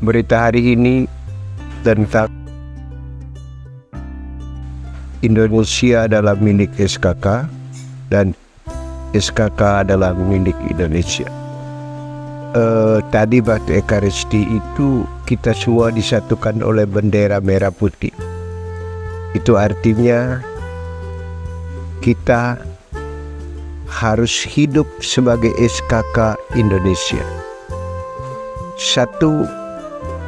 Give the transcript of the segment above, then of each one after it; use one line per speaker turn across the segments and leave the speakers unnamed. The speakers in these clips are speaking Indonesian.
berita hari ini tentang Indonesia adalah milik SKK dan SKK adalah milik Indonesia. Uh, tadi batu Ekaristi itu kita semua disatukan oleh bendera merah putih. Itu artinya kita harus hidup sebagai SKK Indonesia. Satu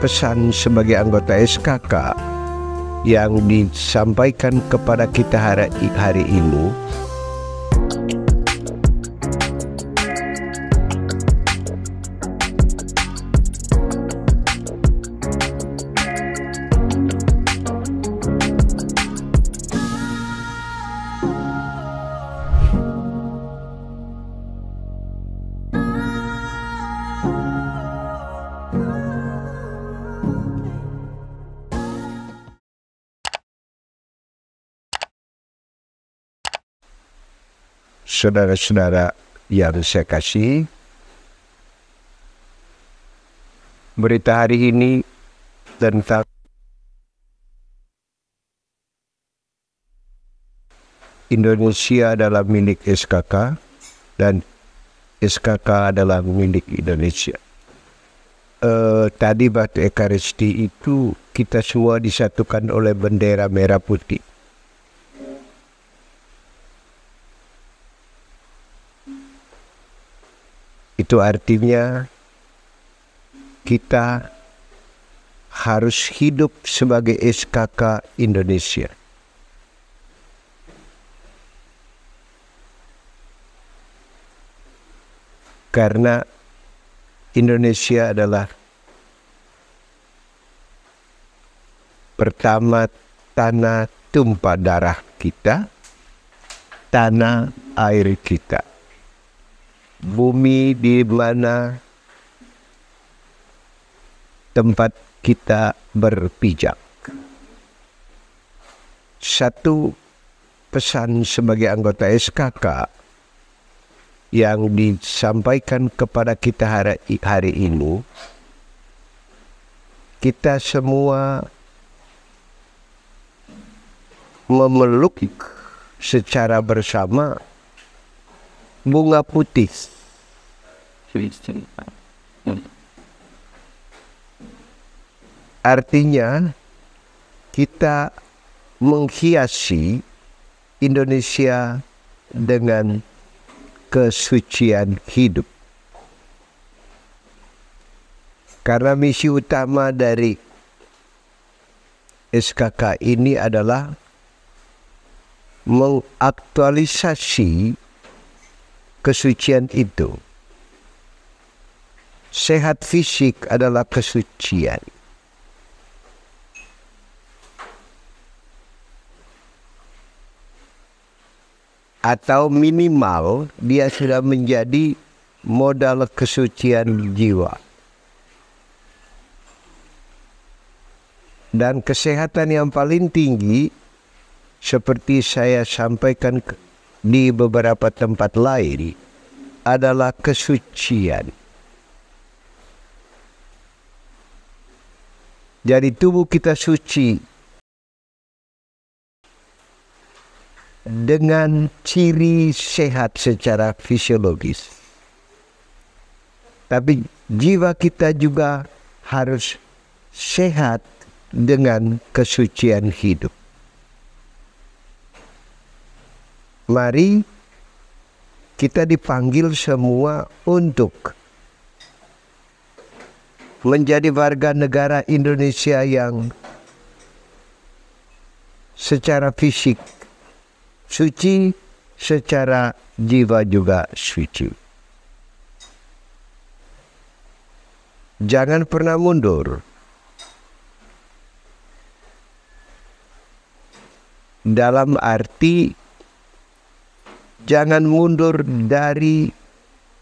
pesan sebagai anggota SKK yang disampaikan kepada kita hari, hari ini saudara-saudara yang saya kasih, berita hari ini tentang Indonesia adalah milik SKK dan SKK adalah milik Indonesia. Uh, tadi batu Ekaristi itu kita semua disatukan oleh bendera merah putih. Itu artinya kita harus hidup sebagai SKK Indonesia. Karena Indonesia adalah pertama tanah tumpah darah kita, tanah air kita bumi di mana tempat kita berpijak. Satu pesan sebagai anggota SKK yang disampaikan kepada kita hari, hari ini, kita semua memeluk secara bersama bunga putih Artinya kita menghiasi Indonesia dengan kesucian hidup. Karena misi utama dari SKK ini adalah mengaktualisasi kesucian itu sehat fisik adalah kesucian. Atau minimal dia sudah menjadi modal kesucian jiwa. Dan kesehatan yang paling tinggi seperti saya sampaikan di beberapa tempat lain adalah kesucian. Jadi tubuh kita suci dengan ciri sehat secara fisiologis. Tapi jiwa kita juga harus sehat dengan kesucian hidup. Mari kita dipanggil semua untuk menjadi warga negara Indonesia yang secara fisik suci, secara jiwa juga suci. Jangan pernah mundur. Dalam arti jangan mundur dari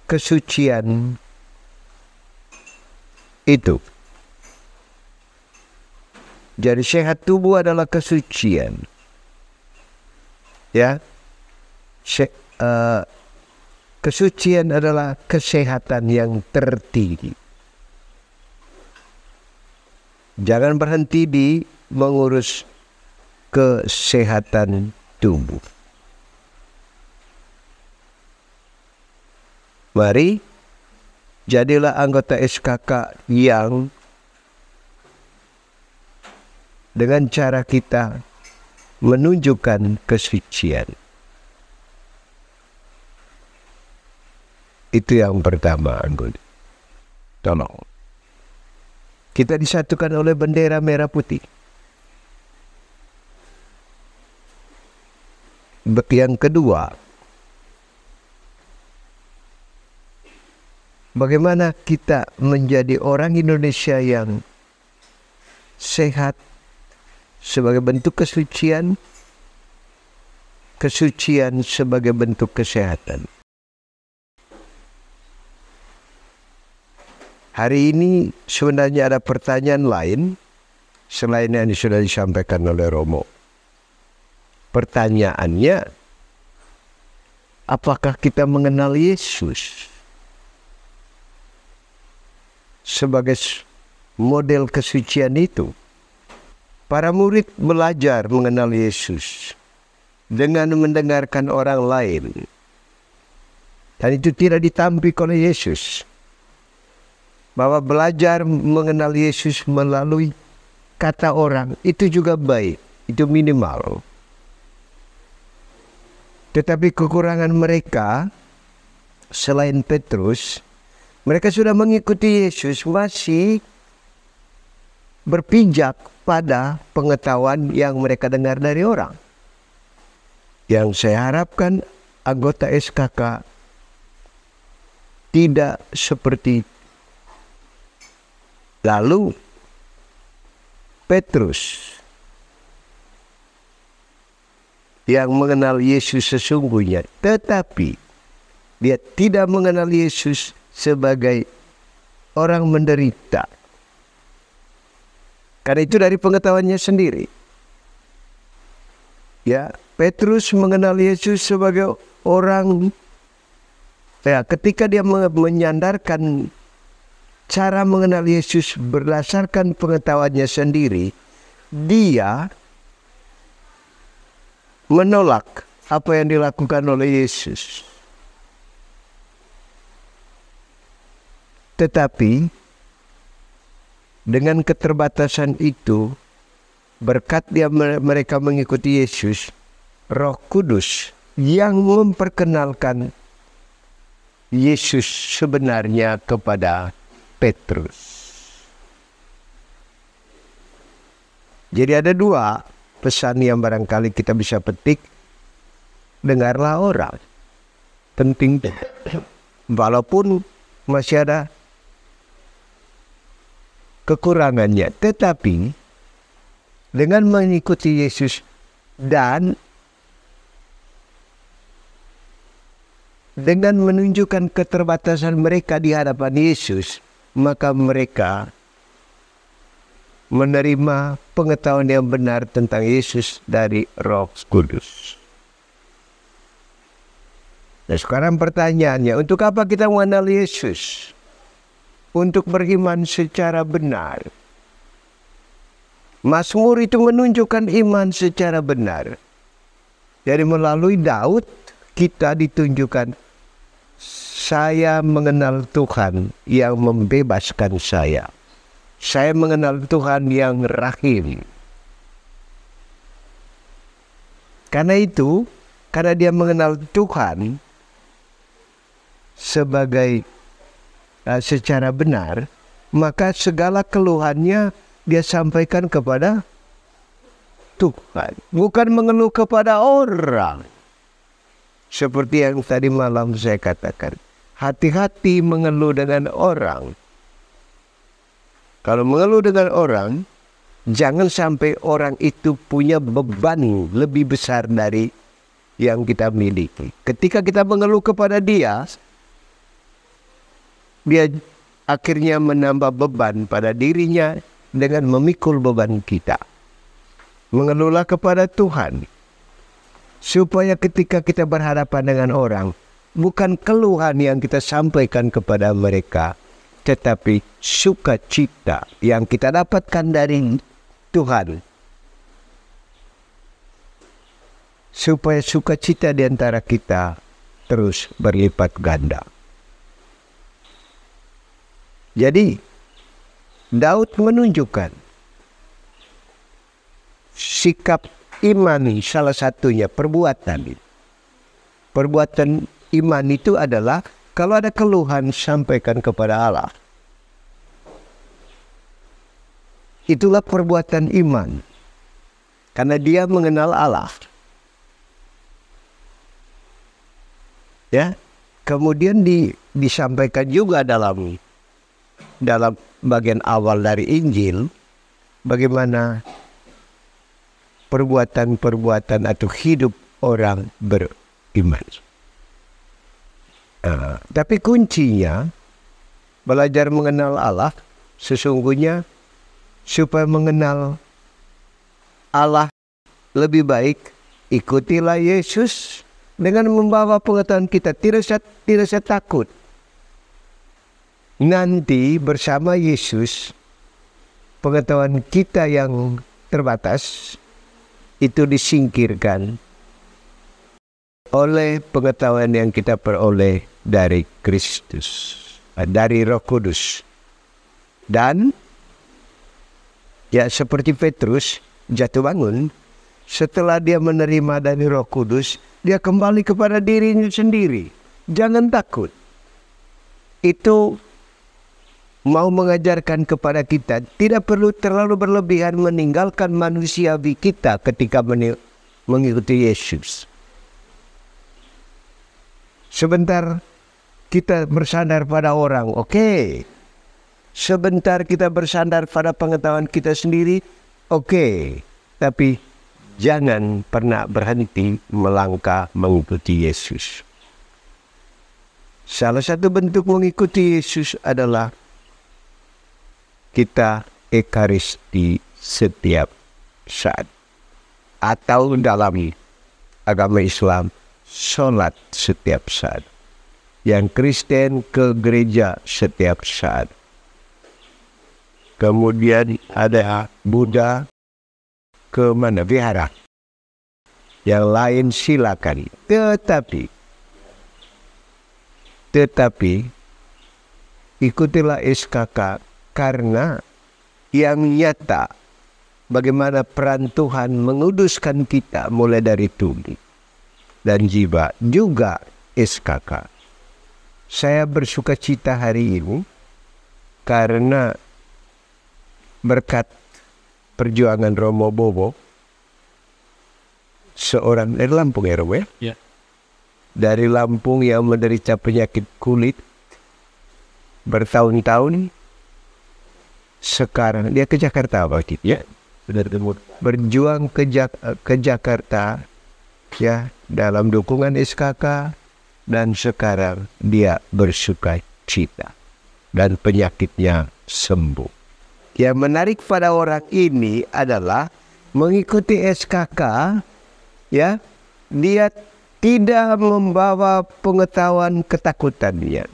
kesucian itu. Jadi sehat tubuh adalah kesucian. Ya. Se uh, kesucian adalah kesehatan yang tertinggi. Jangan berhenti di mengurus kesehatan tubuh. Mari Jadilah anggota SKK yang dengan cara kita menunjukkan kesucian. Itu yang pertama, Anggun. Tolong. Kita disatukan oleh bendera merah putih. Yang kedua, Bagaimana kita menjadi orang Indonesia yang sehat sebagai bentuk kesucian, kesucian sebagai bentuk kesehatan. Hari ini sebenarnya ada pertanyaan lain selain yang sudah disampaikan oleh Romo. Pertanyaannya, apakah kita mengenal Yesus? sebagai model kesucian itu. Para murid belajar mengenal Yesus dengan mendengarkan orang lain. Dan itu tidak ditampik oleh Yesus. Bahwa belajar mengenal Yesus melalui kata orang itu juga baik, itu minimal. Tetapi kekurangan mereka selain Petrus, mereka sudah mengikuti Yesus masih berpijak pada pengetahuan yang mereka dengar dari orang. Yang saya harapkan anggota SKK tidak seperti Lalu Petrus yang mengenal Yesus sesungguhnya, tetapi dia tidak mengenal Yesus sebagai orang menderita. Karena itu dari pengetahuannya sendiri. Ya, Petrus mengenal Yesus sebagai orang ya ketika dia menyandarkan cara mengenal Yesus berdasarkan pengetahuannya sendiri, dia menolak apa yang dilakukan oleh Yesus. Tetapi dengan keterbatasan itu berkat dia mereka mengikuti Yesus, Roh Kudus yang memperkenalkan Yesus sebenarnya kepada Petrus. Jadi ada dua pesan yang barangkali kita bisa petik. Dengarlah orang. Penting. Walaupun masih ada kekurangannya. Tetapi dengan mengikuti Yesus dan dengan menunjukkan keterbatasan mereka di hadapan Yesus, maka mereka menerima pengetahuan yang benar tentang Yesus dari Roh Kudus. Nah sekarang pertanyaannya, untuk apa kita mengenal Yesus? untuk beriman secara benar. Mazmur itu menunjukkan iman secara benar. Jadi melalui Daud kita ditunjukkan saya mengenal Tuhan yang membebaskan saya. Saya mengenal Tuhan yang rahim. Karena itu, karena dia mengenal Tuhan sebagai Nah, secara benar, maka segala keluhannya dia sampaikan kepada Tuhan, bukan mengeluh kepada orang. Seperti yang tadi malam saya katakan, hati-hati mengeluh dengan orang. Kalau mengeluh dengan orang, jangan sampai orang itu punya beban lebih besar dari yang kita miliki. Ketika kita mengeluh kepada dia, dia akhirnya menambah beban pada dirinya dengan memikul beban kita. Mengelola kepada Tuhan. Supaya ketika kita berhadapan dengan orang, bukan keluhan yang kita sampaikan kepada mereka, tetapi sukacita yang kita dapatkan dari Tuhan. Supaya sukacita di antara kita terus berlipat ganda. Jadi Daud menunjukkan sikap iman, salah satunya perbuatan. Perbuatan iman itu adalah kalau ada keluhan sampaikan kepada Allah. Itulah perbuatan iman. Karena dia mengenal Allah. Ya. Kemudian di, disampaikan juga dalam dalam bagian awal dari Injil bagaimana perbuatan-perbuatan atau hidup orang beriman. Uh, tapi kuncinya belajar mengenal Allah sesungguhnya supaya mengenal Allah lebih baik ikutilah Yesus dengan membawa pengetahuan kita tidak tidak takut nanti bersama Yesus pengetahuan kita yang terbatas itu disingkirkan oleh pengetahuan yang kita peroleh dari Kristus, eh, dari Roh Kudus. Dan ya seperti Petrus jatuh bangun setelah dia menerima dari Roh Kudus, dia kembali kepada dirinya sendiri. Jangan takut. Itu mau mengajarkan kepada kita tidak perlu terlalu berlebihan meninggalkan manusiawi kita ketika mengikuti Yesus. Sebentar kita bersandar pada orang, oke. Okay. Sebentar kita bersandar pada pengetahuan kita sendiri, oke. Okay. Tapi jangan pernah berhenti melangkah mengikuti Yesus. Salah satu bentuk mengikuti Yesus adalah kita Ekaristi setiap saat. Atau dalam agama Islam, sholat setiap saat. Yang Kristen ke gereja setiap saat. Kemudian ada Buddha ke mana? Vihara. Yang lain silakan. Tetapi, tetapi ikutilah SKK karena yang nyata bagaimana peran Tuhan menguduskan kita mulai dari tuli dan jiwa juga SKK. Saya bersuka cita hari ini karena berkat perjuangan Romo Bobo seorang dari Lampung ya, ya ya. Dari Lampung yang menderita penyakit kulit bertahun-tahun sekarang dia ke Jakarta waktu itu ya berjuang ke, ja ke Jakarta ya dalam dukungan SKK dan sekarang dia bersuka cita dan penyakitnya sembuh. Yang menarik pada orang ini adalah mengikuti SKK ya dia tidak membawa pengetahuan ketakutannya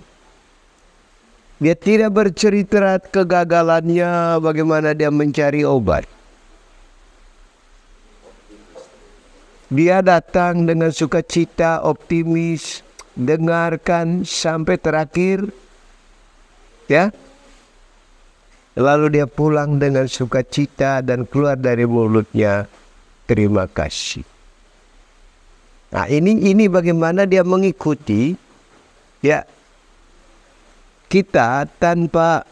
dia tidak bercerita kegagalannya bagaimana dia mencari obat. Dia datang dengan sukacita, optimis, dengarkan sampai terakhir. Ya. Lalu dia pulang dengan sukacita dan keluar dari mulutnya terima kasih. Nah, ini ini bagaimana dia mengikuti ya kita tanpa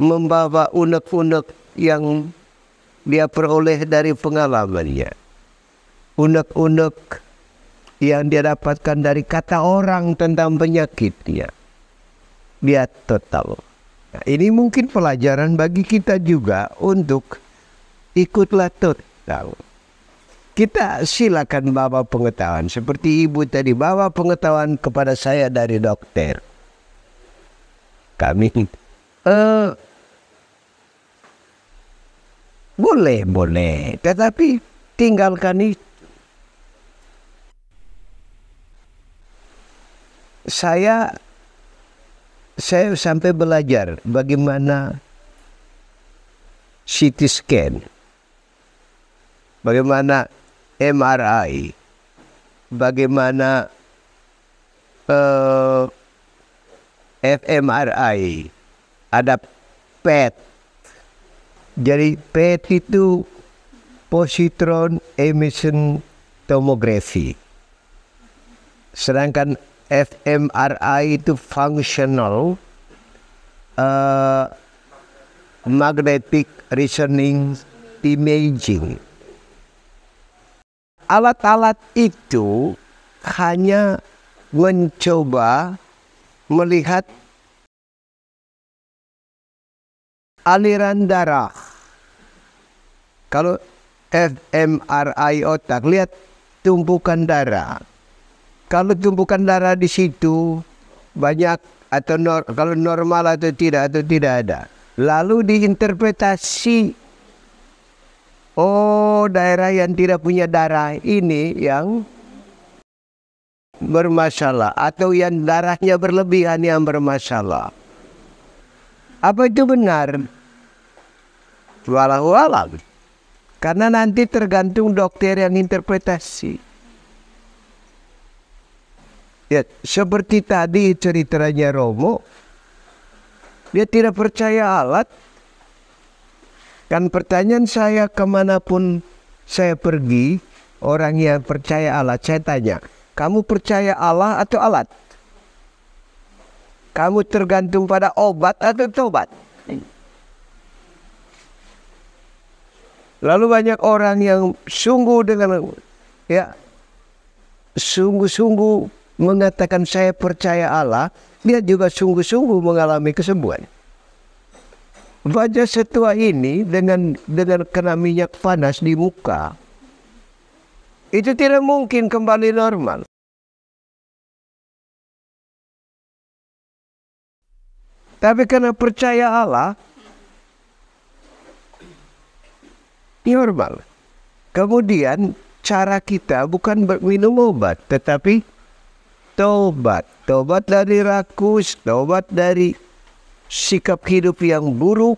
membawa unek-unek yang dia peroleh dari pengalamannya. Unek-unek yang dia dapatkan dari kata orang tentang penyakitnya. Dia total. Nah, ini mungkin pelajaran bagi kita juga untuk ikutlah total. Kita silakan bawa pengetahuan. Seperti ibu tadi bawa pengetahuan kepada saya dari dokter kami uh, boleh boleh tetapi tinggalkan itu saya saya sampai belajar bagaimana CT scan, bagaimana MRI, bagaimana uh, fMRI, ada PET. Jadi PET itu positron emission tomography. Sedangkan fMRI itu functional uh, magnetic reasoning imaging. Alat-alat itu hanya mencoba melihat aliran darah. Kalau fMRI otak, lihat tumpukan darah. Kalau tumpukan darah di situ banyak atau nor, kalau normal atau tidak atau tidak ada. Lalu diinterpretasi oh daerah yang tidak punya darah ini yang bermasalah atau yang darahnya berlebihan yang bermasalah. Apa itu benar? Walau alam. Karena nanti tergantung dokter yang interpretasi. Ya, seperti tadi ceritanya Romo, dia tidak percaya alat. Kan pertanyaan saya kemanapun saya pergi, orang yang percaya alat, saya tanya, kamu percaya Allah atau alat? Kamu tergantung pada obat atau tobat? Lalu banyak orang yang sungguh dengan ya sungguh-sungguh mengatakan saya percaya Allah, dia juga sungguh-sungguh mengalami kesembuhan. Wajah setua ini dengan dengan kena minyak panas di muka, itu tidak mungkin kembali normal. Tapi karena percaya Allah, normal. Kemudian cara kita bukan minum obat, tetapi tobat. Tobat dari rakus, tobat dari sikap hidup yang buruk.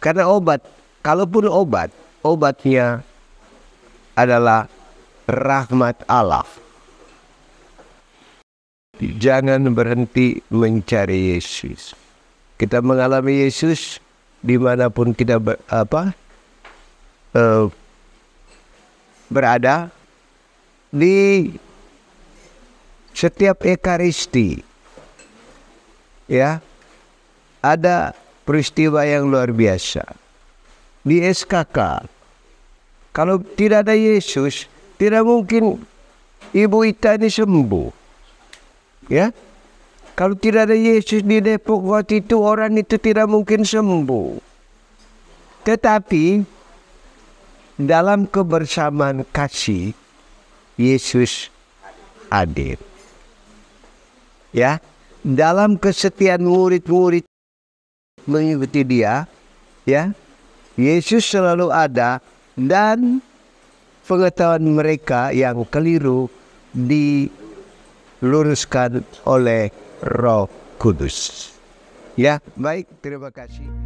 Karena obat, kalaupun obat, obatnya adalah rahmat Allah. Jangan berhenti mencari Yesus. Kita mengalami Yesus dimanapun kita ber, apa uh, berada di setiap Ekaristi ya ada peristiwa yang luar biasa di SKK kalau tidak ada Yesus tidak mungkin Ibu Ita ini sembuh Ya. Kalau tidak ada Yesus di Depok waktu itu orang itu tidak mungkin sembuh. Tetapi dalam kebersamaan kasih Yesus hadir. Ya, dalam kesetiaan murid-murid mengikuti dia, ya. Yesus selalu ada dan pengetahuan mereka yang keliru di diluruskan oleh Roh Kudus. Ya, baik, terima kasih.